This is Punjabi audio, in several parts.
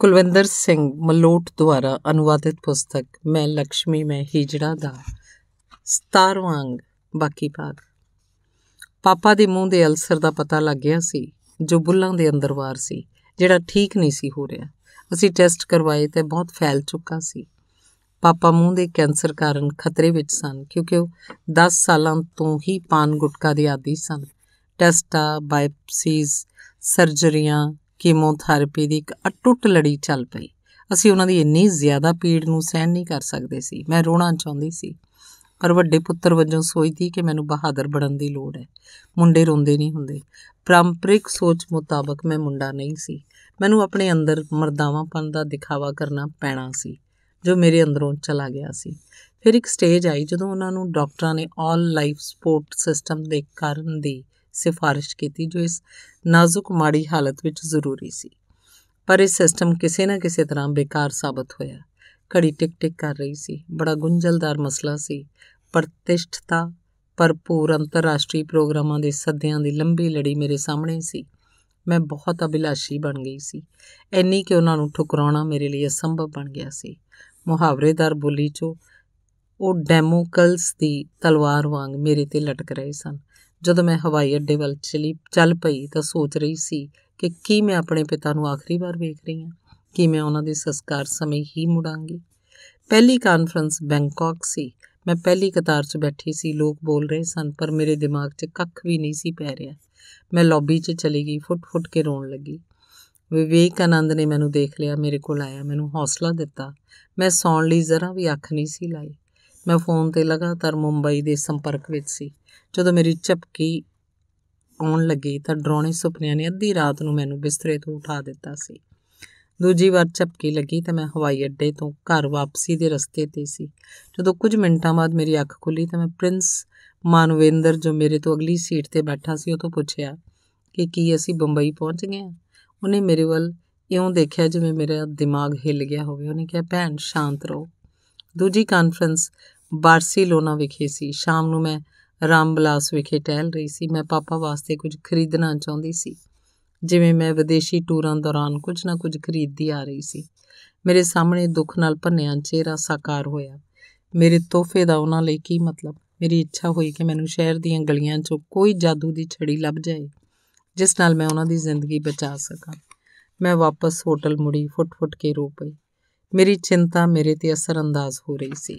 ਕੁਲਵਿੰਦਰ ਸਿੰਘ ਮਲੋਟ ਦੁਆਰਾ ਅਨੁਵਾਦਿਤ ਪੁਸਤਕ ਮੈਂ ਲక్ష్ਮੀ ਮੈਂ ਹੀਜੜਾ ਦਾ 17ਵਾਂ ਅੰਗ ਬਾਕੀ ਭਾਗ ਪਾਪਾ ਦੇ ਮੂੰਹ ਦੇ ਅਲਸਰ ਦਾ ਪਤਾ ਲੱਗ ਗਿਆ ਸੀ ਜੋ ਬੁੱਲਾਂ ਦੇ ਅੰਦਰ ਵਾਰ ਸੀ ਜਿਹੜਾ ਠੀਕ ਨਹੀਂ ਸੀ ਹੋ ਰਿਹਾ ਅਸੀਂ ਟੈਸਟ ਕਰਵਾਏ ਤੇ ਬਹੁਤ ਫੈਲ ਚੁੱਕਾ ਸੀ ਪਾਪਾ ਮੂੰਹ ਦੇ ਕੈਂਸਰ ਕਾਰਨ ਖਤਰੇ ਵਿੱਚ ਸਨ ਕਿਉਂਕਿ ਉਹ 10 ਸਾਲਾਂ ਤੋਂ ਹੀ ਪਾਨ ਗੁਟਕਾ ਦੇ ਆਦੀ ਸਨ ਟੈਸਟਾ ਬਾਇਪਸੀਜ਼ ਸਰਜਰੀਆਂ ਕੀਮੋਥੈਰੇਪੀ ਦੀ ਇੱਕ ਅਟੁੱਟ ਲੜੀ ਚੱਲ ਪਈ ਅਸੀਂ ਉਹਨਾਂ ਦੀ ਇੰਨੀ ਜ਼ਿਆਦਾ ਪੀੜ ਨੂੰ ਸਹਿਣ ਨਹੀਂ ਕਰ ਸਕਦੇ ਸੀ ਮੈਂ ਰੋਣਾ ਚਾਹੁੰਦੀ ਸੀ ਪਰ ਵੱਡੇ ਪੁੱਤਰ ਵੱਜੋਂ ਸੋਚਦੀ ਕਿ ਮੈਨੂੰ ਬਹਾਦਰ ਬਣਨ ਦੀ ਲੋੜ ਹੈ ਮੁੰਡੇ ਰੋਂਦੇ ਨਹੀਂ ਹੁੰਦੇ ਪਰੰਪਰਿਕ ਸੋਚ ਮੁਤਾਬਕ ਮੈਂ ਮੁੰਡਾ ਨਹੀਂ ਸੀ ਮੈਨੂੰ ਆਪਣੇ ਅੰਦਰ ਮਰਦਾਵਾਪਨ ਦਾ ਦਿਖਾਵਾ ਕਰਨਾ ਪੈਣਾ ਸੀ ਜੋ ਮੇਰੇ ਅੰਦਰੋਂ ਚਲਾ ਗਿਆ ਸੀ ਫਿਰ ਇੱਕ ਸਟੇਜ ਆਈ ਜਦੋਂ ਉਹਨਾਂ ਨੂੰ ਡਾਕਟਰਾਂ ਨੇ 올 ਲਾਈਫ ਸਪੋਰਟ ਸਿਸਟਮ ਦੇ ਕਾਰਨ ਦੀ ਸਿਫਾਰਿਸ਼ ਕੀਤੀ ਜੋ ਇਸ ਨਾਜ਼ੁਕ ਮਾੜੀ ਹਾਲਤ ਵਿੱਚ ਜ਼ਰੂਰੀ ਸੀ ਪਰ ਇਹ ਸਿਸਟਮ ਕਿਸੇ ਨਾ ਕਿਸੇ ਤਰ੍ਹਾਂ ਬੇਕਾਰ ਸਾਬਤ ਹੋਇਆ ਘੜੀ ਟਿਕ ਟਿਕ ਕਰ ਰਹੀ ਸੀ ਬੜਾ ਗੁੰਝਲਦਾਰ ਮਸਲਾ ਸੀ ਪ੍ਰਤਿਸ਼ਠਤਾ ਭਰਪੂਰ ਅੰਤਰਰਾਸ਼ਟਰੀ ਪ੍ਰੋਗਰਾਮਾਂ ਦੇ ਸੱਦਿਆਂ ਦੀ ਲੰਬੀ ਲੜੀ ਮੇਰੇ ਸਾਹਮਣੇ ਸੀ ਮੈਂ ਬਹੁਤ ਅਭਿਲਾਸ਼ੀ ਬਣ ਗਈ ਸੀ ਐਨੀ ਕਿ ਉਹਨਾਂ ਨੂੰ ਠੁਕਰਾਉਣਾ ਮੇਰੇ ਲਈ ਅਸੰਭਵ ਬਣ ਗਿਆ ਸੀ ਮੁਹਾਵਰੇਦਾਰ ਬੋਲੀ ਚੋ ਉਹ ਡੈਮੋਕਲਸ ਦੀ ਤਲਵਾਰ ਵਾਂਗ ਮੇਰੇ ਤੇ ਲਟਕ ਰਹੇ ਸਨ ਜਦੋਂ ਮੈਂ ਹਵਾਈ ਅੱਡੇ ਵੱਲ ਚਲੀ ਚੱਲ ਪਈ ਤਾਂ ਸੋਚ ਰਹੀ ਸੀ ਕਿ ਕੀ ਮੈਂ ਆਪਣੇ ਪਿਤਾ ਨੂੰ ਆਖਰੀ ਵਾਰ ਵੇਖ ਰਹੀ ਹਾਂ ਕੀ ਮੈਂ ਉਹਨਾਂ ਦੇ ਸੰਸਕਾਰ ਸਮੇਂ ਹੀ ਮੁੜਾਂਗੀ ਪਹਿਲੀ ਕਾਨਫਰੰਸ ਬੈਂਕਾਕ ਸੀ ਮੈਂ ਪਹਿਲੀ ਕਤਾਰ 'ਚ ਬੈਠੀ ਸੀ ਲੋਕ ਬੋਲ ਰਹੇ ਸਨ ਪਰ ਮੇਰੇ ਦਿਮਾਗ 'ਚ ਕੱਖ ਵੀ ਨਹੀਂ ਸੀ ਪੈ ਰਿਹਾ ਮੈਂ ਲੌਬੀ 'ਚ ਚਲੀ ਗਈ ਫੁੱਟ-ਫੁੱਟ ਕੇ ਰੋਣ ਲੱਗੀ ਵਿਵੇਕ ਆਨੰਦ ਨੇ ਮੈਨੂੰ ਦੇਖ ਲਿਆ ਮੇਰੇ ਕੋਲ ਆਇਆ ਮੈਨੂੰ ਹੌਸਲਾ ਦਿੱਤਾ ਮੈਂ ਸੌਣ ਲਈ ਜ਼ਰਾ ਵੀ ਅੱਖ ਨਹੀਂ ਸੀ ਲਾਈ ਮੈਂ ਫੋਨ ਤੇ ਲਗਾਤਾਰ ਮੁੰਬਈ ਦੇ ਸੰਪਰਕ ਵਿੱਚ ਸੀ ਜਦੋਂ ਮੇਰੀ ਝਪਕੀ ਆਉਣ ਲੱਗੀ ਤਾਂ ਡਰਾਉਣੇ ਸੁਪਨਿਆਂ ਨੇ ਅੱਧੀ ਰਾਤ ਨੂੰ ਮੈਨੂੰ ਬਿਸਤਰੇ ਤੋਂ ਉਠਾ ਦਿੱਤਾ ਸੀ ਦੂਜੀ ਵਾਰ ਝਪਕੀ ਲੱਗੀ ਤਾਂ ਮੈਂ ਹਵਾਈ ਅੱਡੇ ਤੋਂ ਘਰ ਵਾਪਸੀ ਦੇ ਰਸਤੇ ਤੇ ਸੀ ਜਦੋਂ ਕੁਝ ਮਿੰਟਾਂ ਬਾਅਦ ਮੇਰੀ ਅੱਖ ਖੁੱਲੀ ਤਾਂ ਮੈਂ ਪ੍ਰਿੰਸ ਮਾਨਵਿੰਦਰ ਜੋ ਮੇਰੇ ਤੋਂ ਅਗਲੀ ਸੀਟ ਤੇ ਬੈਠਾ ਸੀ ਉਹ ਤੋਂ ਪੁੱਛਿਆ ਕਿ ਕੀ ਅਸੀਂ ਬੰਬਈ ਪਹੁੰਚ ਗਏ ਹਾਂ ਉਹਨੇ ਮੇਰੇ ਵੱਲ ਇਉਂ ਦੇਖਿਆ ਜਿਵੇਂ ਮੇਰਾ ਦਿਮਾਗ ਹਿੱਲ ਗਿਆ ਹੋਵੇ ਉਹਨੇ ਕਿਹਾ ਭੈਣ ਸ਼ਾਂਤ ਰਹੋ ਦੂਜੀ ਕਾਨਫਰੰਸ ਬਾਰਸੀਲੋਨਾ ਵਿਖੇ ਸੀ ਸ਼ਾਮ ਨੂੰ ਮੈਂ ਰਾਮਬਲਾਸ ਵਿਖੇ ਟਹਿਲ ਰਹੀ ਸੀ ਮੈਂ ਪਾਪਾ ਵਾਸਤੇ ਕੁਝ ਖਰੀਦਣਾ ਚਾਹੁੰਦੀ ਸੀ ਜਿਵੇਂ ਮੈਂ ਵਿਦੇਸ਼ੀ ਟੂਰਾਂ ਦੌਰਾਨ ਕੁਝ ਨਾ ਕੁਝ ਖਰੀਦਦੀ ਆ ਰਹੀ ਸੀ ਮੇਰੇ ਸਾਹਮਣੇ ਦੁੱਖ ਨਾਲ ਭੰਨਿਆ ਚਿਹਰਾ ਸਾਕਾਰ ਹੋਇਆ ਮੇਰੇ ਤੋਹਫੇ ਦਾ ਉਹਨਾਂ ਲਈ ਕੀ ਮਤਲਬ ਮੇਰੀ ਇੱਛਾ ਹੋਈ ਕਿ ਮੈਨੂੰ ਸ਼ਹਿਰ ਦੀਆਂ ਗਲੀਆਂ 'ਚੋਂ ਕੋਈ ਜਾਦੂ ਦੀ ਛੜੀ ਲੱਭ ਜਾਏ ਜਿਸ ਨਾਲ ਮੈਂ ਉਹਨਾਂ ਦੀ ਜ਼ਿੰਦਗੀ ਬਚਾ ਸਕਾਂ ਮੈਂ ਵਾਪਸ ਹੋਟਲ ਮੁੜੀ ਫੁੱਟ-ਫੁੱਟ ਕੇ ਰੋ ਪਈ ਮੇਰੀ ਚਿੰਤਾ ਮੇਰੇ ਤੇ ਅਸਰ ਅੰਦਾਜ਼ ਹੋ ਰਹੀ ਸੀ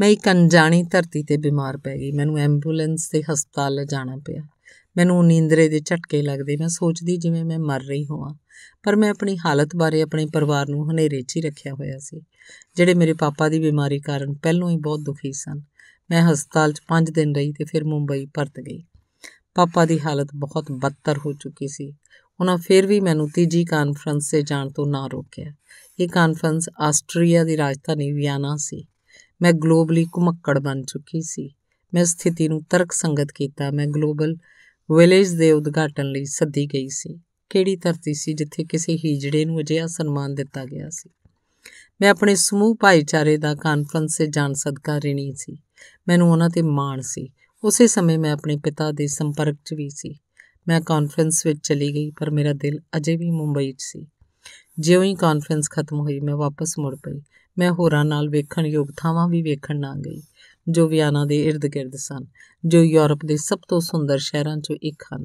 ਮੈਂ ਇੱਕ ਅਣਜਾਣੀ ਧਰਤੀ ਤੇ ਬਿਮਾਰ ਪੈ ਗਈ ਮੈਨੂੰ ਐਂਬੂਲੈਂਸ ਤੇ ਹਸਪਤਾਲ ਲਿਜਾਣਾ ਪਿਆ ਮੈਨੂੰ ਨੀਂਦਰੇ ਦੇ ਝਟਕੇ ਲੱਗਦੇ ਮੈਂ ਸੋਚਦੀ ਜਿਵੇਂ ਮੈਂ ਮਰ ਰਹੀ ਹੋਵਾਂ ਪਰ ਮੈਂ ਆਪਣੀ ਹਾਲਤ ਬਾਰੇ ਆਪਣੇ ਪਰਿਵਾਰ ਨੂੰ ਹਨੇਰੇ 'ਚ ਹੀ ਰੱਖਿਆ ਹੋਇਆ ਸੀ ਜਿਹੜੇ ਮੇਰੇ ਪਾਪਾ ਦੀ ਬਿਮਾਰੀ ਕਾਰਨ ਪਹਿਲਾਂ ਹੀ ਬਹੁਤ ਦੁਖੀ ਸਨ ਮੈਂ ਹਸਪਤਾਲ 'ਚ 5 ਦਿਨ ਰਹੀ ਤੇ ਫਿਰ ਮੁੰਬਈ ਪਰਤ ਗਈ ਪਾਪਾ ਦੀ ਹਾਲਤ ਬਹੁਤ ਬਦਤਰ ਹੋ ਚੁੱਕੀ ਸੀ ਉਹਨਾਂ ਫਿਰ ਵੀ ਮੈਨੂੰ ਤੀਜੀ ਕਾਨਫਰੰਸ 'ਤੇ ਜਾਣ ਤੋਂ ਨਾ ਰੋਕਿਆ ਇਹ ਕਾਨਫਰੰਸ ਆਸਟਰੀਆ ਦੀ ਰਾਜਧਾਨੀ ਵਿਆਨਾ ਸੀ ਮੈਂ ਗਲੋਬਲੀ ਕੁਮੱਕੜ ਬਣ ਚੁੱਕੀ ਸੀ ਮੈਂ ਸਥਿਤੀ ਨੂੰ ਤਰਕ ਸੰਗਤ ਕੀਤਾ ਮੈਂ ਗਲੋਬਲ ਵਿਲੇਜ ਦੇ ਉਦਘਾਟਨ ਲਈ ਸੱਦੀ ਗਈ ਸੀ ਕਿਹੜੀ ਧਰਤੀ ਸੀ ਜਿੱਥੇ ਕਿਸੇ ਹੀਜੜੇ ਨੂੰ ਅਜਿਹਾ ਸਨਮਾਨ ਦਿੱਤਾ ਗਿਆ ਸੀ ਮੈਂ ਆਪਣੇ ਸਮੂਹ ਭਾਈਚਾਰੇ ਦਾ ਕਾਨਫਰੰਸ 'ਤੇ ਜਾਣ ਸਦਕਾ ਰਿਣੀ ਸੀ ਮੈਨੂੰ ਉਹਨਾਂ ਤੇ ਮਾਣ ਸੀ ਉਸੇ ਸਮੇਂ ਮੈਂ ਆਪਣੇ ਪਿਤਾ ਦੇ ਸੰਪਰਕ 'ਚ ਵੀ ਸੀ ਮੈਂ ਕਾਨਫਰੰਸ ਵਿੱਚ ਚਲੀ ਗਈ ਪਰ ਮੇਰਾ ਦਿਲ ਅਜੇ ਵੀ ਮੁੰਬਈ 'ਚ ਸੀ ਜਿਉਂ ਹੀ ਕਾਨਫਰੰਸ ਖਤਮ ਹੋਈ ਮੈਂ ਵਾਪਸ ਮੁੜ ਪਈ ਮੈਂ ਹੋਰਾਂ ਨਾਲ ਵੇਖਣ ਯੋਗ ਥਾਵਾਂ ਵੀ ਵੇਖਣ ਨਾ ਗਈ ਜੋ ਵਿਆਨਾ ਦੇ ird-gird ਸਨ ਜੋ ਯੂਰਪ ਦੇ ਸਭ ਤੋਂ ਸੁੰਦਰ ਸ਼ਹਿਰਾਂ ਚੋਂ ਇੱਕ ਹਨ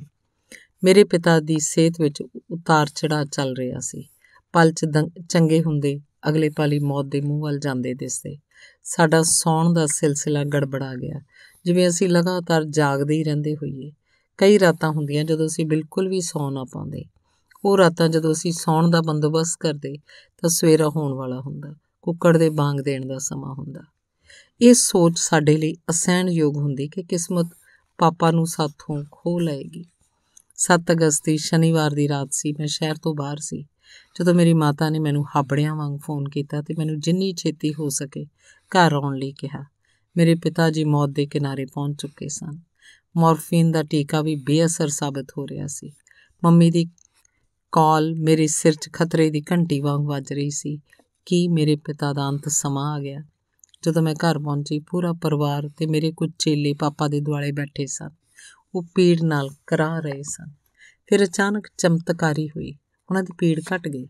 ਮੇਰੇ ਪਿਤਾ ਦੀ ਸਿਹਤ ਵਿੱਚ ਉਤਾਰ ਚੜਾ ਚੱਲ ਰਿਹਾ ਸੀ ਪਲ ਚ ਚੰਗੇ ਹੁੰਦੇ ਅਗਲੇ ਪਲ ਹੀ ਮੌਤ ਦੇ ਮੂੰਹ ਵੱਲ ਜਾਂਦੇ ਦਿਸਦੇ ਸਾਡਾ ਸੌਣ ਦਾ ਸਿਲਸਿਲਾ ਗੜਬੜਾ ਗਿਆ ਜਿਵੇਂ ਅਸੀਂ ਲਗਾਤਾਰ ਜਾਗਦੇ ਹੀ ਰਹਿੰਦੇ ਹੋਈਏ ਕਈ ਰਾਤਾਂ ਹੁੰਦੀਆਂ ਜਦੋਂ ਅਸੀਂ ਬਿਲਕੁਲ ਵੀ ਸੌ ਨਾ ਪਾਉਂਦੇ ਉਹ ਰਾਤਾਂ ਜਦੋਂ ਅਸੀਂ ਸੌਣ ਦਾ ਬੰਦੋਬਸਤ ਕਰਦੇ ਤਾਂ ਸਵੇਰਾ ਹੋਣ ਵਾਲਾ ਹੁੰਦਾ ਕੁੱਕੜ ਦੇ ਬਾਗ ਦੇਣ ਦਾ ਸਮਾਂ ਹੁੰਦਾ ਇਹ ਸੋਚ ਸਾਡੇ ਲਈ ਅਸਹਿਣਯੋਗ ਹੁੰਦੀ ਕਿ ਕਿਸਮਤ ਪਾਪਾ ਨੂੰ ਸਾਥੋਂ ਖੋ ਲਏਗੀ 7 ਅਗਸਤ ਦੀ ਸ਼ਨੀਵਾਰ ਦੀ ਰਾਤ ਸੀ ਮੈਂ ਸ਼ਹਿਰ ਤੋਂ ਬਾਹਰ ਸੀ ਜਦੋਂ ਮੇਰੀ ਮਾਤਾ ਨੇ ਮੈਨੂੰ ਹਾਬੜਿਆਂ ਵਾਂਗ ਫੋਨ ਕੀਤਾ ਤੇ ਮੈਨੂੰ ਜਿੰਨੀ ਛੇਤੀ ਹੋ ਸਕੇ ਘਰ ਆਉਣ ਲਈ ਕਿਹਾ ਮੇਰੇ ਪਿਤਾ ਜੀ ਮੌਤ ਦੇ ਕਿਨਾਰੇ ਪਹੁੰਚ ਚੁੱਕੇ ਸਨ ਮੋਰਫੀਨ ਦਾ ਟੀਕਾ ਵੀ ਬੇਅਸਰ ਸਾਬਤ ਹੋ ਰਿਹਾ ਸੀ ਮੰਮੀ ਦੀ ਕਾਲ ਮੇਰੇ ਸਿਰ 'ਚ ਖਤਰੇ ਦੀ ਘੰਟੀ ਵਾਂਗ ਵੱਜ ਰਹੀ ਸੀ ਕਿ ਮੇਰੇ ਪਿਤਾ ਦਾ ਅੰਤ ਸਮਾਂ ਆ ਗਿਆ ਜਦੋਂ ਮੈਂ ਘਰ ਪਹੁੰਚੀ ਪੂਰਾ ਪਰਿਵਾਰ ਤੇ ਮੇਰੇ ਕੁਝ ਚੇਲੇ ਪਾਪਾ ਦੇ ਦੁਆਲੇ ਬੈਠੇ ਸਨ ਉਹ ਪੀੜ ਨਾਲ ਕਰਾ ਰਹੇ ਸਨ ਫਿਰ ਅਚਾਨਕ ਚਮਤਕਾਰੀ ਹੋਈ ਉਹਨਾਂ ਦੀ ਪੀੜ ਘਟ ਗਈ